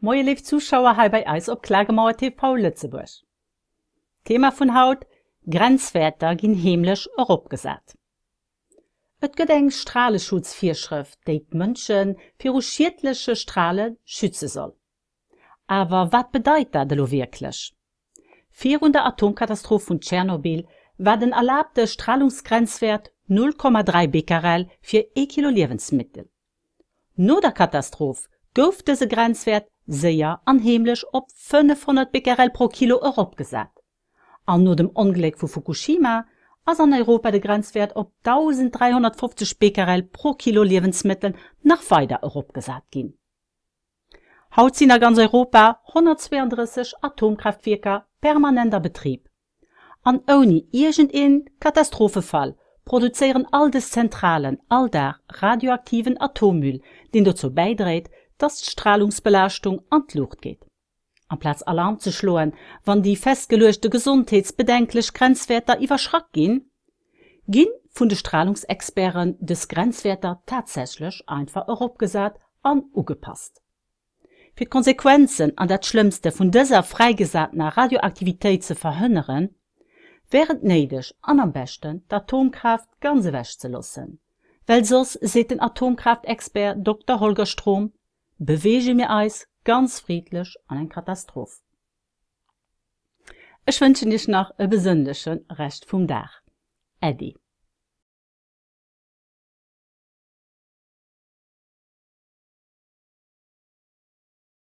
Moje lief Zuschauer hier bei Eis ob Klagemauer TV Lützeburg. Thema von haut Grenzwerte gehen himmlisch eropgesat. Et gedenk Strahleschutzvierschrift, die München für schiiertlesche Strahle schützen soll. Aber wat bedeutet dat wirklich? Virun der Atomkatastroph von Tschernobyl war den erlaubte Strahlungsgrenzwert 0,3 Becquerel für e Kilo Lebensmittel. Nur der Katastrophe gouf diese Grenzwert zeer anheimlich op 500 becquerel pro kilo erop gezet. Al nur dem Unglück von Fukushima als an Europa der Grenzwert op 1350 becquerel pro kilo Lebensmittel nach weiter erop gezet ging. Haut sie in ganz Europa 132 Atomkraftwerke permanenter Betrieb. An ohne irgendeinen Katastrophefall produzieren all die Zentralen all der radioaktiven Atommüll, den dazu beiträgt, dass die Strahlungsbelastung an die Luft geht. An Platz Alarm zu schlagen, wenn die festgelöschten gesundheitsbedenklich Grenzwerte überschragt gehen, gehen von den Strahlungsexperten des Grenzwerter tatsächlich einfach herabgesagt und angepasst. Für Konsequenzen an das Schlimmste von dieser freigesagten Radioaktivität zu verhindern, wäre nötig an am besten die Atomkraft ganz lassen. weil sonst sieht den Atomkraftexpert Dr. Holger Strom bewege mir eis ganz friedlich an ein Katastroph. Ich wünsche dich noch e besündeschen Recht vom Dach. Eddie.